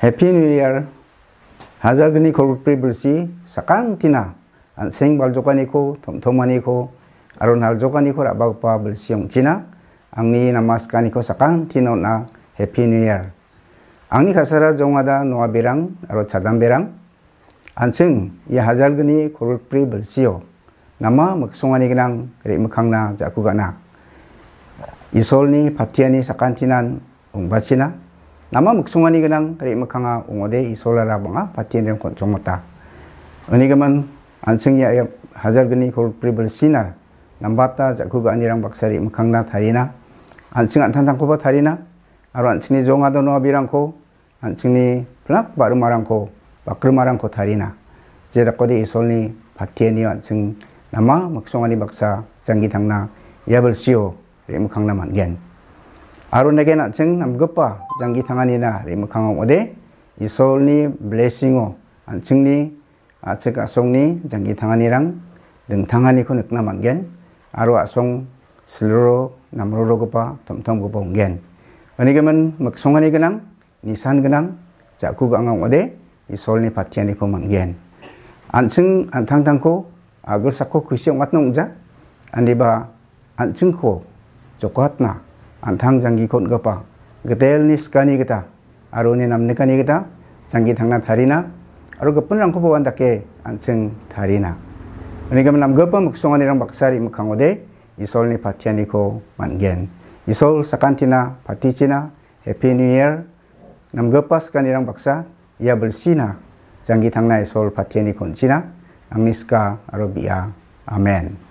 Happy New Year! 하자그니 골프리블시 사캉티나 생발 조카니코 톰톰마니코 아론할 조카니코 라바그파블시용 지나 앙니 나마스카니코 사캉티노나 해피 뉴 이어 앙니 가사라 종하다 노아베랑 아로 차담베랑 안층 이 하잘그니 골프리블시요 나마 먹송하니 그냥 레이무캉나 자쿠가나 이솔니 파티아니 사칸티난 옹바시나 nama muksungan ikanang kari makanga ongode isola rabanga patien kon chomota ani gaman ansengya ya hajar gani kol pribel sinar nambata jakuga anirang baksari makangna tharina ansing antantangko ba tharina aro ansini jongado no birangko ansini plak barumarangko bakrmarangko tharina 제라코디 이솔니 바티에니와 증 남아 먹송아니 박사 장기 당나 야벌시오 레무 강남 한겐 아론에게는 정 남것과 장기 당하니나 리무 강함오되 이솔니 블레싱오 안증니 아체가 아, 송니 장기 당하니랑 등 당하니 코넥 그 남한겐 아로아 송 슬로 남로로 그바 덤덤 그바 온겐 어니게면 먹송하니 그냥 니산 그냥 자꾸 강함오되 이솔니 파티아니 코만겐 그 안증 안탕탕코 아글 사코 그시옹 왔농자 아니바 안증코 조코핫나 an thang jang gi kon ga pa ga tel ni skani ga ta aro ni nam ne kani ga ta jang gi thang na thari na aro ga pun rang ko wan da ke an cheng thari na ani ga nam ga pa muk song ani rang baksari muk khang ode isol ni pathiani ko man gen isol sakantina patichina happy new year nam ga pa skani rang baksa ya bel sina 장기 당나의 서울 파티엔이 건지나 앙리스카 아로비아 아멘